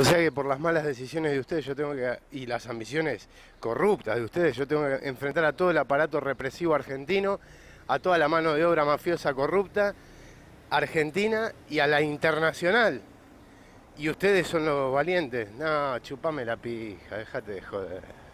O sea que por las malas decisiones de ustedes yo tengo que, y las ambiciones corruptas de ustedes, yo tengo que enfrentar a todo el aparato represivo argentino, a toda la mano de obra mafiosa corrupta argentina y a la internacional. Y ustedes son los valientes. No, chupame la pija, déjate de joder.